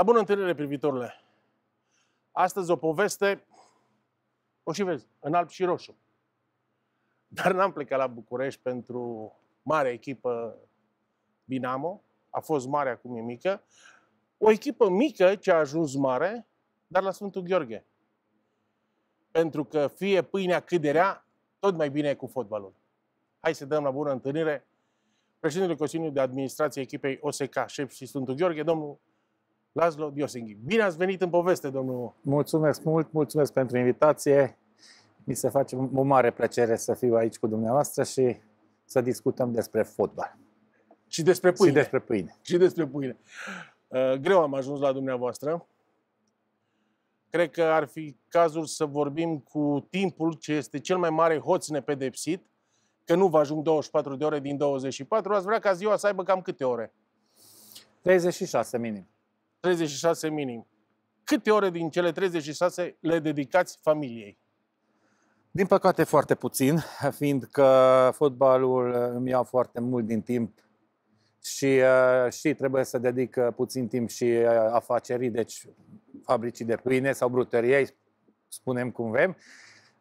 La bună întâlnire, privitorule! Astăzi o poveste, o și vezi, în alb și roșu. Dar n-am plecat la București pentru mare echipă Binamo. a fost mare, acum e mică. O echipă mică ce a ajuns mare, dar la Sfântul Gheorghe. Pentru că fie pâinea cât de rea, tot mai bine e cu fotbalul. Hai să dăm la bună întâlnire președintele Consiliului de Administrație echipei OSK, șef și Sfântul Gheorghe, domnul Laszlo Diosinghi. Bine ați venit în poveste, domnul! Mulțumesc mult, mulțumesc pentru invitație. Mi se face o mare plăcere să fiu aici cu dumneavoastră și să discutăm despre fotbal. Și despre pâine. Și despre pâine. Și despre pâine. Uh, greu am ajuns la dumneavoastră. Cred că ar fi cazul să vorbim cu timpul, ce este cel mai mare hoț nepedepsit, că nu vă ajung 24 de ore din 24, ați vrea ca ziua să aibă cam câte ore? 36 minim. 36 minim. Câte ore din cele 36 le dedicați familiei? Din păcate foarte puțin, fiindcă fotbalul uh, îmi ia foarte mult din timp și, uh, și trebuie să dedic uh, puțin timp și afacerii, deci fabricii de pâine sau bruteriei, spunem cum vrem.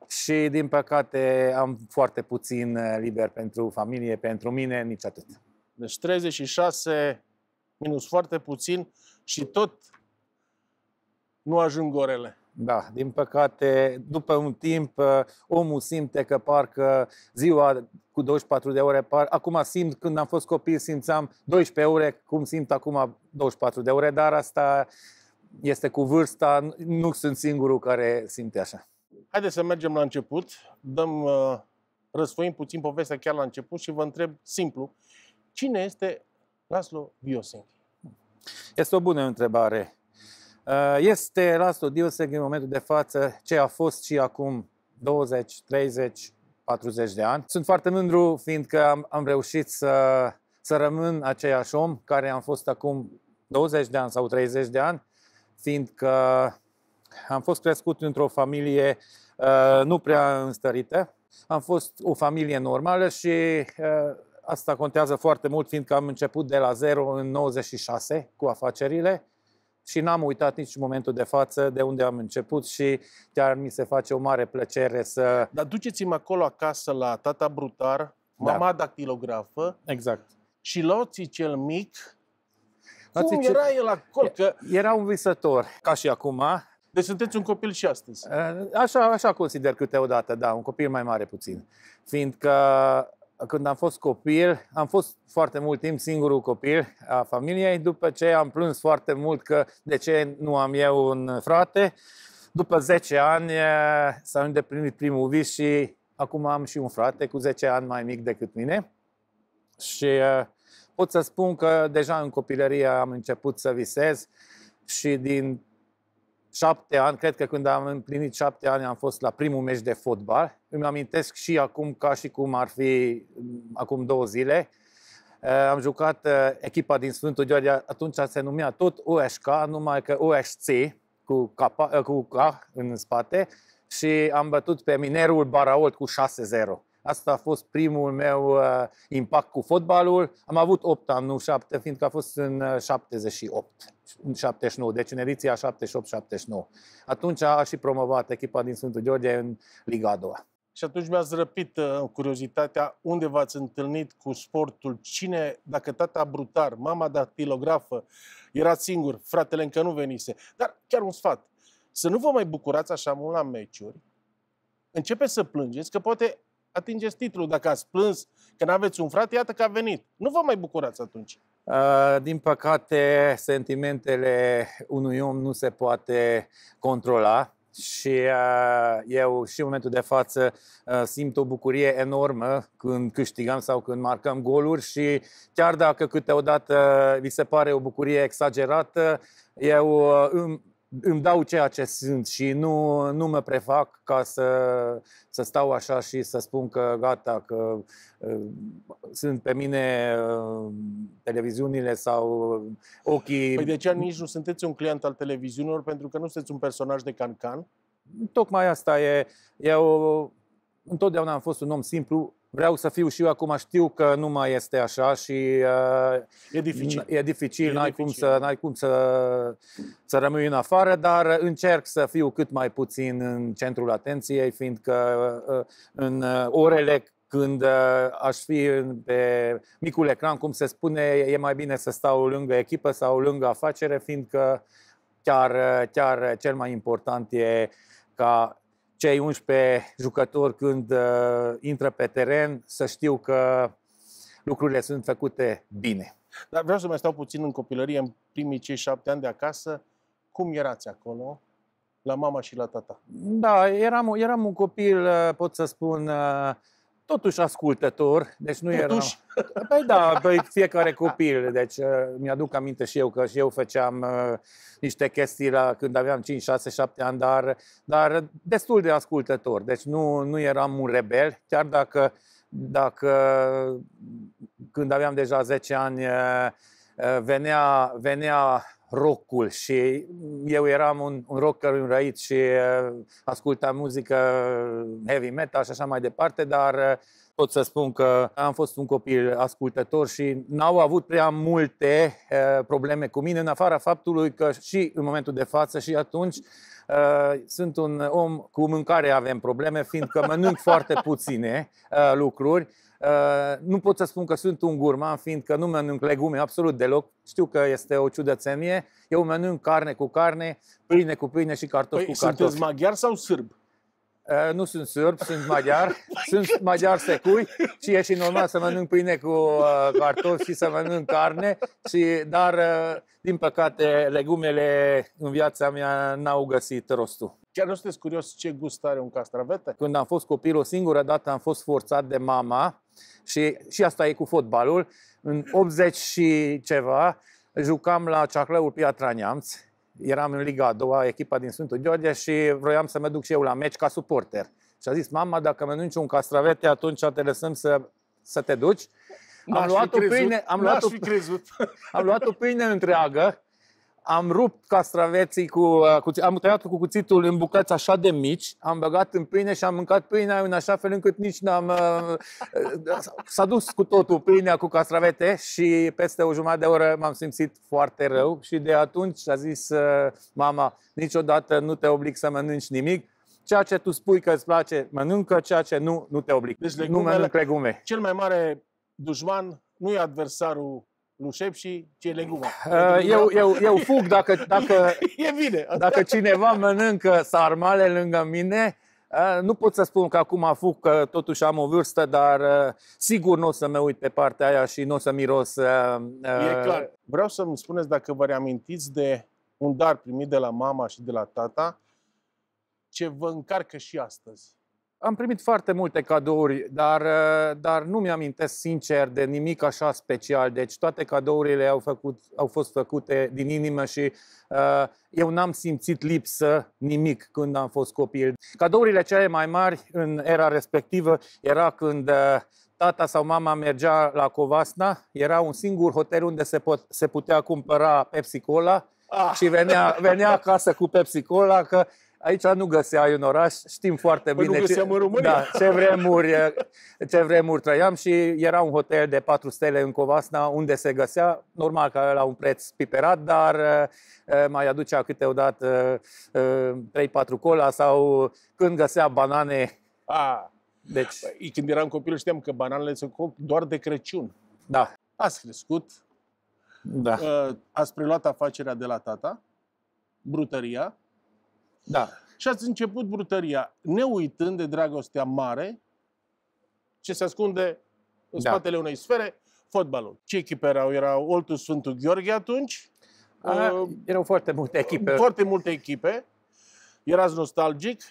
Și din păcate am foarte puțin liber pentru familie, pentru mine, nici atât. Deci 36 minus foarte puțin, și tot nu ajung orele. Da, din păcate, după un timp, uh, omul simte că parcă ziua cu 24 de ore, par... acum simt, când am fost copil, simțeam 12 ore, cum simt acum 24 de ore, dar asta este cu vârsta, nu sunt singurul care simte așa. Haideți să mergem la început, dăm, uh, răsfoim puțin povestea chiar la început și vă întreb simplu, cine este Laszlo Biosenchi? Este o bună întrebare. Uh, este la studiu în momentul de față ce a fost și acum 20, 30, 40 de ani. Sunt foarte mândru fiindcă am, am reușit să, să rămân aceeași om care am fost acum 20 de ani sau 30 de ani, fiindcă am fost crescut într-o familie uh, nu prea înstărită. Am fost o familie normală și uh, Asta contează foarte mult, fiindcă am început de la zero în 96 cu afacerile și n-am uitat nici momentul de față de unde am început și chiar mi se face o mare plăcere să... Dar duceți-mă acolo acasă la tata brutar, da. mama da. dactilografă exact. și luați cel mic. Ați Cum era el acolo? Că... Era un visător, ca și acum. Deci sunteți un copil și astăzi. Așa, așa consider câteodată, da, un copil mai mare puțin. Fiindcă când am fost copil, am fost foarte mult timp singurul copil a familiei, după ce am plâns foarte mult că de ce nu am eu un frate. După 10 ani eh, s-a îndeplinit primul vis și acum am și un frate cu 10 ani mai mic decât mine. Și eh, pot să spun că deja în copilărie am început să visez și din șapte ani, cred că când am împlinit șapte ani am fost la primul meci de fotbal. Îmi amintesc și acum ca și cum ar fi mm, acum două zile. Eh, am jucat eh, echipa din Sfântul Gheorghe, atunci se numea tot OSK, numai că Osc cu K, eh, cu K în spate și am bătut pe Minerul Baraolt cu 6-0. Asta a fost primul meu uh, impact cu fotbalul. Am avut 8 ani, nu 7, fiindcă a fost în 78, uh, 79, deci în ediția 78-79. Atunci a și promovat echipa din Sfântul George în Liga a doua. Și atunci mi-ați răpit uh, curiozitatea unde v-ați întâlnit cu sportul, cine, dacă tata brutar, mama datilografă, era singur, fratele încă nu venise. Dar chiar un sfat, să nu vă mai bucurați așa mult la meciuri, începeți să plângeți că poate atingeți titlul. Dacă ați plâns că nu aveți un frate, iată că a venit. Nu vă mai bucurați atunci. Din păcate, sentimentele unui om nu se poate controla și eu și în momentul de față simt o bucurie enormă când câștigăm sau când marcăm goluri și chiar dacă câteodată vi se pare o bucurie exagerată, eu îmi îmi dau ceea ce sunt și nu, nu mă prefac ca să, să stau așa și să spun că gata, că uh, sunt pe mine uh, televiziunile sau ochii... Păi de ce nici nu sunteți un client al televiziunilor pentru că nu sunteți un personaj de cancan? Tocmai asta e. Eu întotdeauna am fost un om simplu, vreau să fiu și eu acum, știu că nu mai este așa și uh, e dificil, e dificil, e n-ai, dificil. Cum să, n-ai cum să, să rămâi în afară, dar încerc să fiu cât mai puțin în centrul atenției, fiindcă uh, în uh, orele când uh, aș fi pe micul ecran, cum se spune, e mai bine să stau lângă echipă sau lângă afacere, fiindcă chiar, chiar cel mai important e ca cei 11 jucători când uh, intră pe teren să știu că lucrurile sunt făcute bine. Dar vreau să mai stau puțin în copilărie, în primii cei șapte ani de acasă. Cum erați acolo? La mama și la tata? Da, eram, eram un copil, uh, pot să spun, uh, totuși ascultător, deci nu totuși. eram... Păi da, băi, fiecare copil, deci uh, mi-aduc aminte și eu că și eu făceam uh, niște chestii la când aveam 5, 6, 7 ani, dar, dar destul de ascultător, deci nu, nu eram un rebel, chiar dacă, dacă când aveam deja 10 ani uh, uh, venea, venea rockul și eu eram un, un rocker înrăit și uh, ascultam muzică uh, heavy metal și așa mai departe, dar uh, pot să spun că am fost un copil ascultător și n-au avut prea multe uh, probleme cu mine, în afara faptului că și în momentul de față și atunci uh, sunt un om cu mâncare avem probleme, fiindcă mănânc foarte puține uh, lucruri Uh, nu pot să spun că sunt un gurman, fiindcă nu mănânc legume absolut deloc. Știu că este o ciudățenie. Eu mănânc carne cu carne, pâine cu pâine și cartofi păi, cu cartofi. Sunteți maghiar sau sârb? Uh, nu sunt sârb, sunt maghiar, sunt maghiar secui și e și normal să mănânc pâine cu uh, cartofi și să mănânc carne, și, dar din păcate legumele în viața mea n-au găsit rostul. Chiar nu sunteți curios ce gust are un castravete? Când am fost copil, o singură dată am fost forțat de mama și, și asta e cu fotbalul. În 80 și ceva jucam la Ceaclăul Piatra Neamț, eram în Liga a doua, echipa din Sfântul George și vroiam să mă duc și eu la meci ca suporter. Și a zis, mama, dacă mănânci un castravete, atunci te lăsăm să, să te duci. Am luat, o pâine, am, luat o, am luat o pâine întreagă am rupt castraveții cu, uh, cu am tăiat cu cuțitul în bucăți așa de mici, am băgat în pâine și am mâncat pâinea în așa fel încât nici n-am... Uh, uh, s-a dus cu totul pâinea cu castravete și peste o jumătate de oră m-am simțit foarte rău și de atunci a zis mama, niciodată nu te oblig să mănânci nimic, ceea ce tu spui că îți place, mănâncă, ceea ce nu, nu te oblig. Deci legumele, nu mănânc legume. Cel mai mare dușman nu e adversarul șep și ce legume. Uh, eu, eu, eu fug dacă, dacă, e bine. dacă cineva mănâncă sarmale lângă mine, uh, nu pot să spun că acum fug, că totuși am o vârstă, dar uh, sigur nu o să mă uit pe partea aia și nu o să miros. E clar. Vreau să-mi spuneți dacă vă reamintiți de un dar primit de la mama și de la tata, ce vă încarcă și astăzi. Am primit foarte multe cadouri, dar, eh, dar nu mi-amintesc sincer de nimic așa special. Deci toate cadourile au, făcut, au fost făcute din inimă și uh, eu n-am simțit lipsă nimic când am fost copil. Cadourile cele mai mari în era respectivă era când uh, tata sau mama mergea la Covasna, era un singur hotel unde se, pot, se putea cumpăra Pepsi Cola ah. și venea, venea acasă cu Pepsi Cola, că Aici nu găseai un oraș, știm foarte păi bine nu ce, în România. Da, ce, vremuri, ce vremuri trăiam și era un hotel de 4 stele în Covasna unde se găsea, normal că la un preț piperat, dar mai aducea câteodată 3-4 cola sau când găsea banane. A, deci... Păi, când eram copil știam că bananele se crop doar de Crăciun. Da. Ați crescut, da. ați preluat afacerea de la tata, brutăria, da. Și ați început brutăria, ne uitând de dragostea mare ce se ascunde în da. spatele unei sfere, fotbalul. Ce echipe erau? Era Oltul Sfântul Gheorghe atunci? A, uh, erau foarte multe echipe. Foarte multe echipe. Erați nostalgic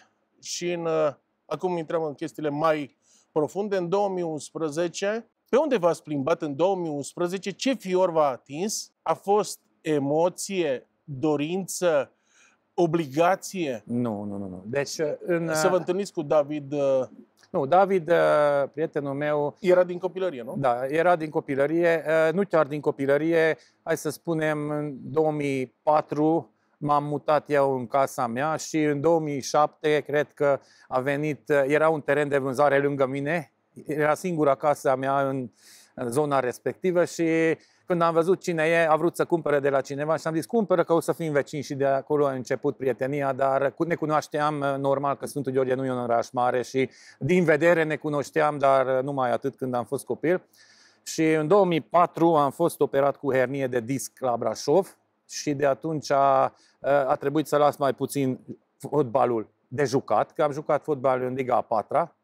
și în, uh, acum intrăm în chestiile mai profunde. În 2011, pe unde v-ați plimbat în 2011? Ce fior v-a atins? A fost emoție, dorință, obligație? Nu, nu, nu. nu. Deci, în, să vă uh, întâlniți cu David... Uh, nu, David, uh, prietenul meu... Era din copilărie, nu? Da, era din copilărie. Nu chiar din copilărie. Hai să spunem, în 2004 m-am mutat eu în casa mea și în 2007 cred că a venit, era un teren de vânzare lângă mine, era singura casa mea în, în zona respectivă și când am văzut cine e, a vrut să cumpere de la cineva și am zis, cumpără că o să fim vecini și de acolo a început prietenia, dar ne cunoașteam uh, normal că Sfântul Gheorghe nu e un oraș mare și din vedere ne cunoșteam, dar uh, numai atât când am fost copil. Și în 2004 am fost operat cu hernie de disc la Brașov și de atunci a, uh, a trebuit să las mai puțin fotbalul de jucat, că am jucat fotbal în Liga a patra.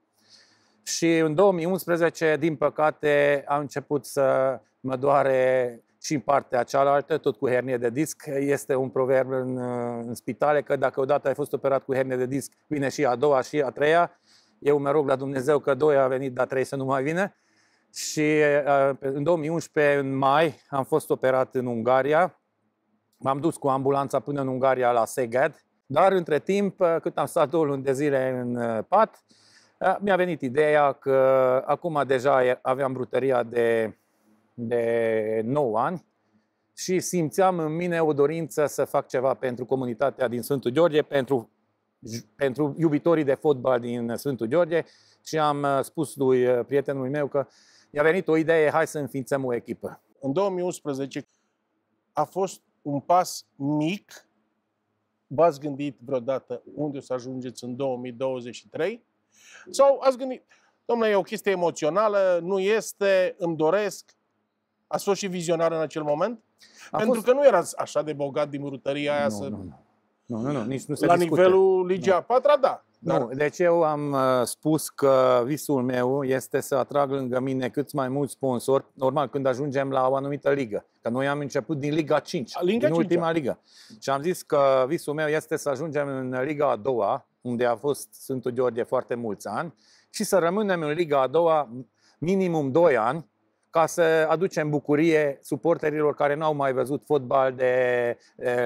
Și în 2011, din păcate, a început să mă doare și în partea cealaltă, tot cu hernie de disc. Este un proverb în, în spitale că dacă odată ai fost operat cu hernie de disc, vine și a doua și a treia. Eu mă rog la Dumnezeu că doi a venit, dar trei să nu mai vină. Și uh, în 2011, în mai, am fost operat în Ungaria. M-am dus cu ambulanța până în Ungaria la Seged. dar între timp, uh, cât am stat două luni de zile în uh, pat, mi-a venit ideea că acum deja aveam brutăria de de 9 ani și simțeam în mine o dorință să fac ceva pentru comunitatea din Sfântul George, pentru, pentru iubitorii de fotbal din Sfântul George și am uh, spus lui uh, prietenul meu că i-a venit o idee, hai să înființăm o echipă. În 2011 a fost un pas mic. V-ați gândit vreodată unde o să ajungeți în 2023? Sau ați gândit, domnule, e o chestie emoțională, nu este, îmi doresc, Ați fost și vizionar în acel moment? A Pentru fost... că nu erați așa de bogat din murătăria aia nu, să... Nu, nu, nu, nu, nici nu se La discute. nivelul Ligia nu. a patra, da. Dar... Nu, deci eu am uh, spus că visul meu este să atrag lângă mine cât mai mulți sponsori, normal, când ajungem la o anumită ligă. Că noi am început din Liga 5, a, Liga din 5 ultima da. ligă. Și am zis că visul meu este să ajungem în Liga a doua, unde a fost Sfântul Gheorghe foarte mulți ani, și să rămânem în Liga a doua minimum 2 ani, ca să aducem bucurie suporterilor care n-au mai văzut fotbal de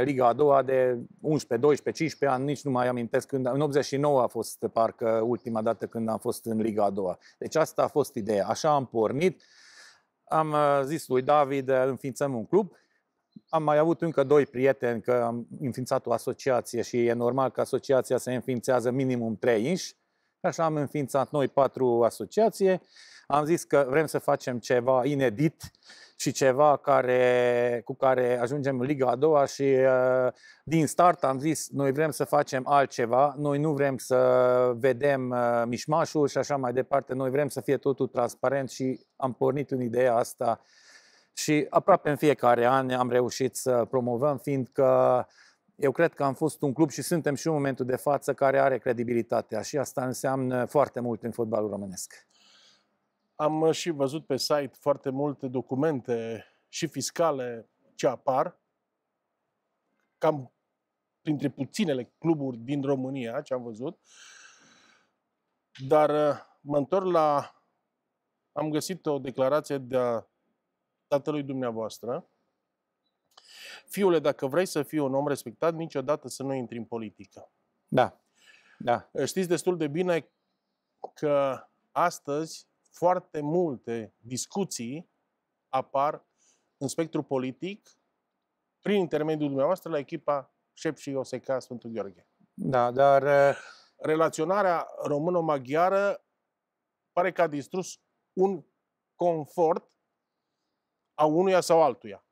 Liga a doua de 11, 12, 15 ani, nici nu mai amintesc când. În 89 a fost parcă ultima dată când am fost în Liga a doua. Deci asta a fost ideea. Așa am pornit. Am uh, zis lui David, uh, înființăm un club am mai avut încă doi prieteni, că am înființat o asociație și e normal că asociația se înființează minimum trei inși. Așa am înființat noi patru asociații. Am zis că vrem să facem ceva inedit și ceva care, cu care ajungem în Liga a doua și uh, din start am zis noi vrem să facem altceva, noi nu vrem să vedem uh, mișmașul și așa mai departe, noi vrem să fie totul transparent și am pornit în ideea asta și aproape în fiecare an am reușit să promovăm, fiindcă eu cred că am fost un club și suntem și în momentul de față care are credibilitatea și asta înseamnă foarte mult în fotbalul românesc. Am uh, și văzut pe site foarte multe documente și fiscale ce apar. Cam printre puținele cluburi din România ce am văzut. Dar uh, mă întorc la... Am găsit o declarație de a tatălui dumneavoastră. Fiule, dacă vrei să fii un om respectat, niciodată să nu intri în politică. Da. da. Știți destul de bine că astăzi foarte multe discuții apar în spectru politic prin intermediul dumneavoastră la echipa Șep și Ioseca Sfântul Gheorghe. Da, dar... Eh, Relaționarea româno-maghiară pare că a distrus un confort a unuia sau altuia.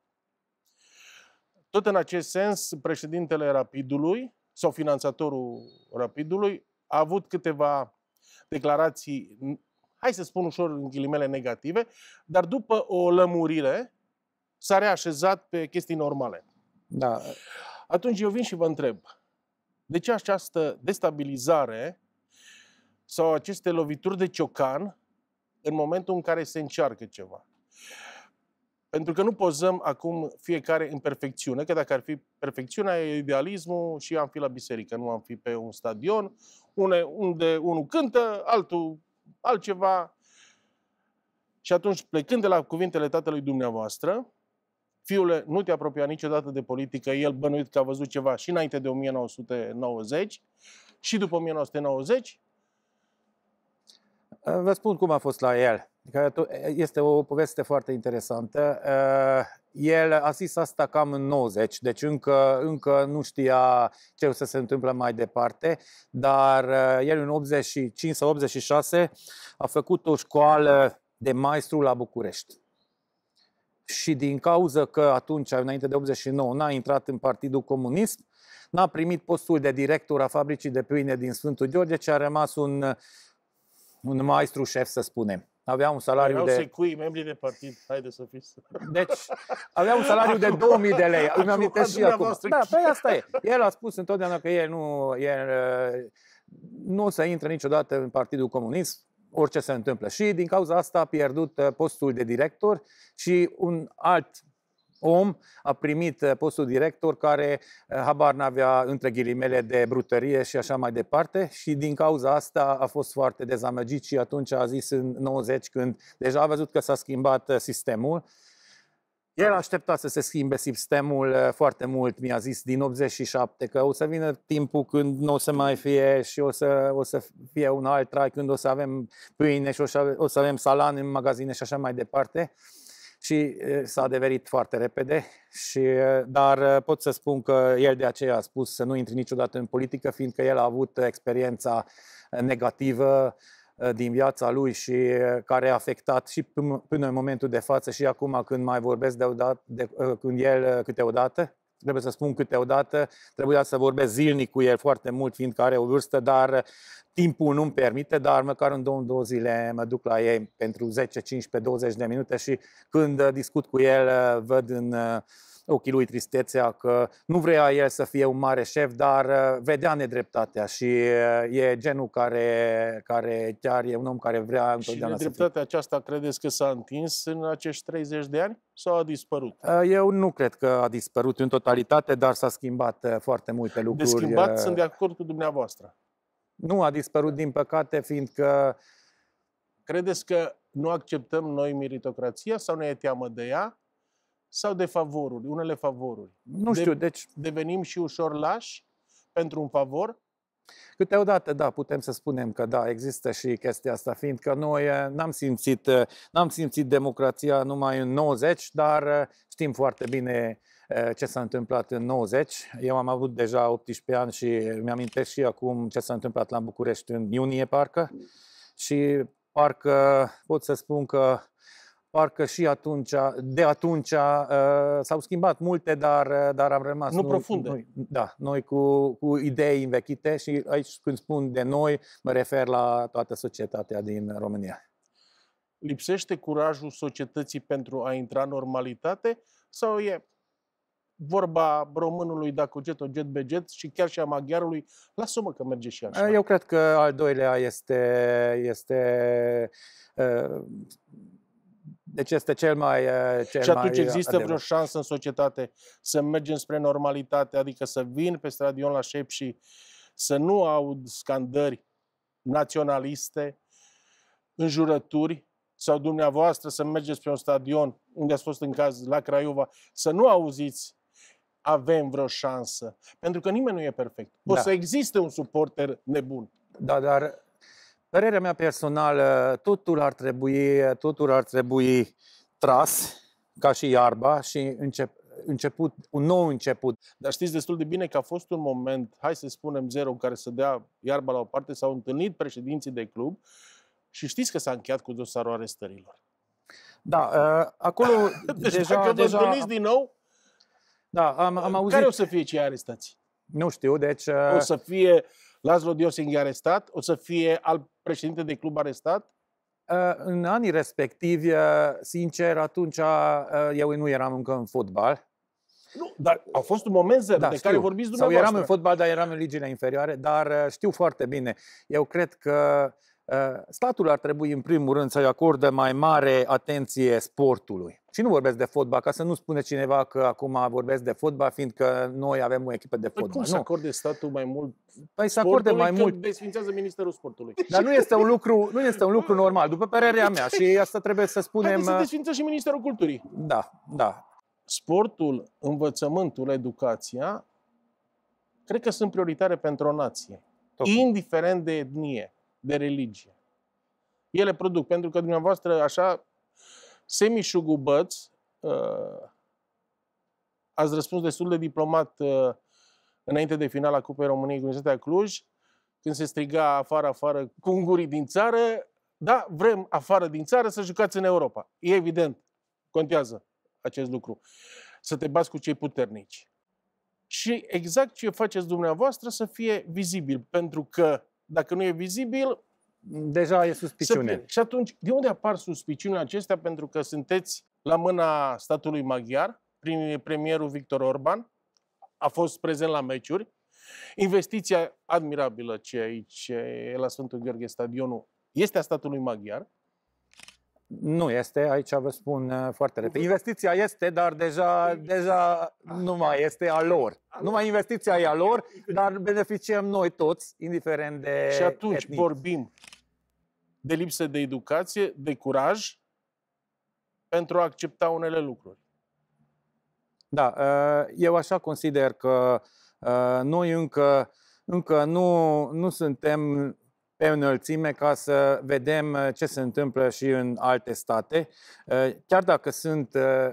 Tot în acest sens, președintele Rapidului sau finanțatorul Rapidului a avut câteva declarații hai să spun ușor în ghilimele negative, dar după o lămurire s-a reașezat pe chestii normale. Da. Atunci eu vin și vă întreb, de ce această destabilizare sau aceste lovituri de ciocan în momentul în care se încearcă ceva? Pentru că nu pozăm acum fiecare în perfecțiune, că dacă ar fi perfecțiunea, e idealismul și am fi la biserică, nu am fi pe un stadion, unde unul cântă, altul altceva. Și atunci, plecând de la cuvintele tatălui dumneavoastră, fiule, nu te apropia niciodată de politică, el bănuit că a văzut ceva și înainte de 1990 și după 1990. Vă spun cum a fost la el. Adică este o poveste foarte interesantă el a zis asta cam în 90, deci încă, încă nu știa ce o să se întâmple mai departe, dar eh, el în 85 sau 86 a făcut o școală de maestru la București. Și din cauza că atunci, înainte de 89, n-a intrat în Partidul Comunist, n-a primit postul de director a fabricii de pâine din Sfântul George, ci a rămas un, un maestru șef, să spunem avea un salariu Vreau de... să cui membrii de partid, haide să fiți. Deci, avea un salariu de 2000 de lei. Îmi amintesc și acum. Da, pe păi asta e. El a spus întotdeauna că el nu, el, uh, nu o să intre niciodată în Partidul Comunist, orice se întâmplă. Și din cauza asta a pierdut uh, postul de director și un alt om a primit eh, postul director care eh, habar n-avea între ghilimele de brutărie și așa mai departe și din cauza asta a fost foarte dezamăgit și atunci a zis în 90 când deja a văzut că s-a schimbat eh, sistemul, el aștepta să se schimbe sistemul foarte mult, mi-a zis, din 87, că o să vină timpul când nu o să mai fie și o să, o să fie un alt trai, când o să avem pâine și o să, o să avem salan în magazine și așa mai departe și s-a adeverit foarte repede, și, dar pot să spun că el de aceea a spus să nu intri niciodată în politică, fiindcă el a avut experiența negativă din viața lui și care a afectat și până în momentul de față și acum când mai vorbesc de, de, de când el câteodată trebuie să spun câteodată, trebuia să vorbesc zilnic cu el foarte mult, fiindcă are o vârstă, dar timpul nu-mi permite, dar măcar în două, două zile mă duc la ei pentru 10, 15, 20 de minute și când discut cu el, văd în ochii lui tristețea că nu vrea el să fie un mare șef, dar uh, vedea nedreptatea și uh, e genul care, care chiar e un om care vrea întotdeauna și nedreptatea să fie. aceasta credeți că s-a întins în acești 30 de ani sau a dispărut? Uh, eu nu cred că a dispărut în totalitate, dar s-a schimbat foarte multe lucruri. De schimbat sunt de acord cu dumneavoastră. Nu a dispărut, din păcate, fiindcă... Credeți că nu acceptăm noi meritocrația sau ne e teamă de ea? sau de favoruri, unele favoruri? Nu știu, de, deci... Devenim și ușor lași pentru un favor? Câteodată, da, putem să spunem că da, există și chestia asta, fiindcă noi eh, n-am simțit, eh, n-am simțit democrația numai în 90, dar eh, știm foarte bine ce s-a întâmplat în 90. Eu am avut deja 18 ani și mi-amintesc și acum ce s-a întâmplat la București în iunie, parcă. Și parcă pot să spun că parcă și atunci, de atunci uh, s-au schimbat multe, dar, uh, dar am rămas... Nu noi, profunde. Noi, da, noi cu, cu idei învechite și aici când spun de noi, mă refer la toată societatea din România. Lipsește curajul societății pentru a intra în normalitate sau e vorba românului, dacă o jet o jet beget și chiar și a maghiarului, lasă-mă că merge și așa. Eu cred că al doilea este, este uh, deci este cel mai... Uh, cel și atunci mai există adevăr. vreo șansă în societate să mergem spre normalitate, adică să vin pe stadion la șep și să nu aud scandări naționaliste, înjurături, sau dumneavoastră să mergeți pe un stadion, unde ați fost în caz la Craiova, să nu auziți avem vreo șansă. Pentru că nimeni nu e perfect. O da. să existe un suporter nebun. Da, dar Părerea mea personală, totul ar trebui, totul ar trebui tras, ca și iarba, și încep, început, un nou început. Dar știți destul de bine că a fost un moment, hai să spunem zero, în care să dea iarba la o parte, s-au întâlnit președinții de club și știți că s-a încheiat cu dosarul arestărilor. Da, uh, acolo deci deja... dacă vă deja... întâlniți din nou, da, am, am auzit... care o să fie cei arestați? Nu știu, deci... Uh... O să uh, fie Lazlo Diosing arestat, o să fie al președinte de club arestat? Uh, în anii respectivi, uh, sincer, atunci uh, eu nu eram încă în fotbal. Nu, dar a fost un moment zero da, de știu. care vorbiți dumneavoastră. Sau eram în fotbal, dar eram în ligile inferioare, dar știu foarte bine. Eu cred că Eh, statul ar trebui, în primul rând, să-i acorde mai mare atenție sportului. Și nu vorbesc de fotbal, ca să nu spune cineva că acum vorbesc de fotbal, fiindcă noi avem o echipă de fotbal. Păi cum nu. să acorde statul mai mult Păi să acorde mai mult. desfințează Ministerul Sportului. Dar nu este un lucru, nu este un lucru normal, după părerea mea. Și păi, asta trebuie să spunem... Haideți să eh, desfințe și Ministerul Culturii. Da, da. Sportul, învățământul, educația, cred că sunt prioritare pentru o nație. Tocmai. Indiferent de etnie de religie. Ele produc, pentru că dumneavoastră așa semișugubăți uh, ați răspuns destul de diplomat uh, înainte de finala Cupei României cu Universitatea Cluj, când se striga afară, afară, cu ungurii din țară, da, vrem afară din țară să jucați în Europa. E evident, contează acest lucru. Să te bați cu cei puternici. Și exact ce faceți dumneavoastră să fie vizibil, pentru că dacă nu e vizibil, deja e suspiciune. Și atunci, de unde apar suspiciunile acestea? Pentru că sunteți la mâna statului maghiar, prin premierul Victor Orban, a fost prezent la meciuri. Investiția admirabilă ce aici e la Sfântul Gheorghe Stadionul este a statului maghiar. Nu este, aici vă spun uh, foarte repede. Investiția este, dar deja, deja nu mai este a lor. Numai investiția e a adică lor, dar beneficiem noi toți, indiferent de Și atunci etnic. vorbim de lipsă de educație, de curaj, pentru a accepta unele lucruri. Da, uh, eu așa consider că uh, noi încă, încă nu, nu suntem pe înălțime ca să vedem uh, ce se întâmplă și în alte state. Uh, chiar dacă sunt uh,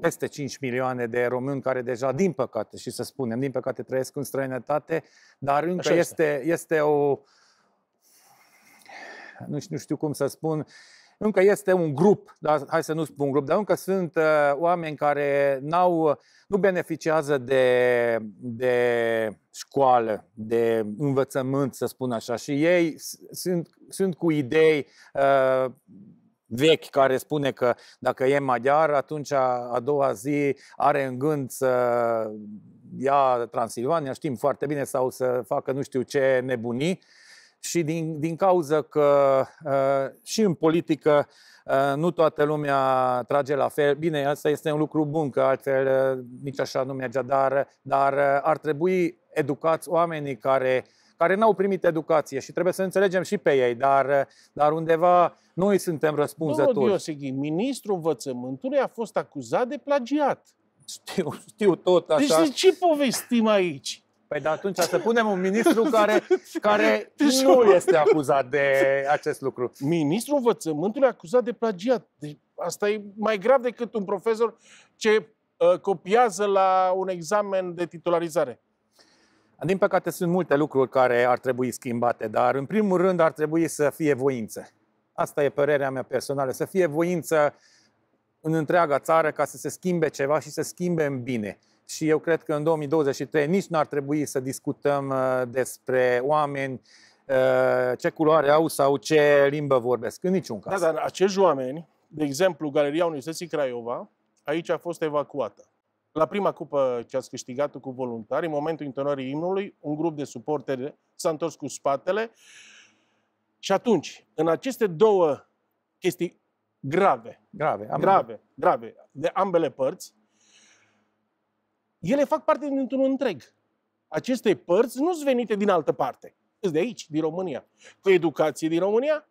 peste 5 milioane de români care deja, din păcate, și să spunem, din păcate trăiesc în străinătate, dar încă este. este, este o, nu știu, nu știu cum să spun, încă este un grup, dar hai să nu spun grup, dar încă sunt uh, oameni care n-au, uh, nu beneficiază de, de școală, de învățământ, să spun așa, și ei sunt, sunt cu idei uh, vechi care spune că dacă e maghiar, atunci a, a doua zi are în gând să ia Transilvania, știm foarte bine, sau să facă nu știu ce nebunii și din, din cauza că uh, și în politică uh, nu toată lumea trage la fel. Bine, asta este un lucru bun, că altfel uh, nici așa nu merge, dar, dar uh, ar trebui educați oamenii care care n-au primit educație și trebuie să înțelegem și pe ei, dar, uh, dar undeva noi suntem răspunzători. Domnul Dioseghi, ministrul învățământului a fost acuzat de plagiat. Știu, știu tot deci așa. Deci de ce povestim aici? Păi de da, atunci să punem un ministru care, care nu este acuzat de acest lucru. Ministrul învățământului acuzat de plagiat. Deci asta e mai grav decât un profesor ce uh, copiază la un examen de titularizare. Din păcate sunt multe lucruri care ar trebui schimbate, dar în primul rând ar trebui să fie voință. Asta e părerea mea personală, să fie voință în întreaga țară ca să se schimbe ceva și să schimbe în bine și eu cred că în 2023 nici nu ar trebui să discutăm uh, despre oameni uh, ce culoare au sau ce limbă vorbesc, în niciun da, caz. Da, dar acești oameni, de exemplu, Galeria Universității Craiova, aici a fost evacuată. La prima cupă ce ați câștigat cu voluntari, în momentul intonării imnului, un grup de suporteri s-a întors cu spatele. Și atunci, în aceste două chestii grave, grave, grave, grave de ambele părți, ele fac parte dintr-un întreg. Aceste părți nu sunt venite din altă parte. Sunt de aici, din România. Cu educație din România,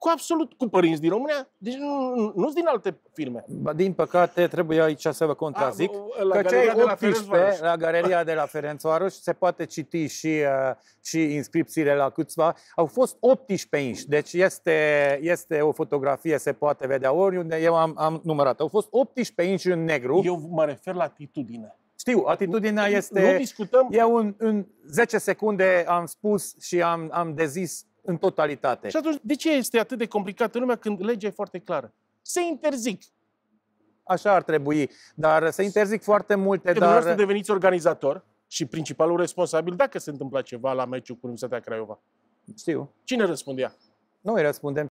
cu absolut cu părinți din România, deci nu, nu din alte firme. Ba, din păcate, trebuie aici să vă contrazic, A, ah, la că galeria cei 18 la la galeria de la Ferențoaruș se poate citi și, uh, și inscripțiile la câțiva, au fost 18 inși, deci este, este o fotografie, se poate vedea oriunde, eu am, am numărat, au fost 18 inși în negru. Eu mă refer la atitudine. Știu, atitudinea este... Nu discutăm... Eu în, în 10 secunde am spus și am, am dezis în totalitate. Și atunci, de ce este atât de complicat, în lumea când legea e foarte clară? Se interzic. Așa ar trebui, dar se interzic foarte multe, Când dar... deveniți organizator și principalul responsabil dacă se întâmpla ceva la meciul cu Universitatea Craiova. Știu. Cine răspundea? Noi răspundem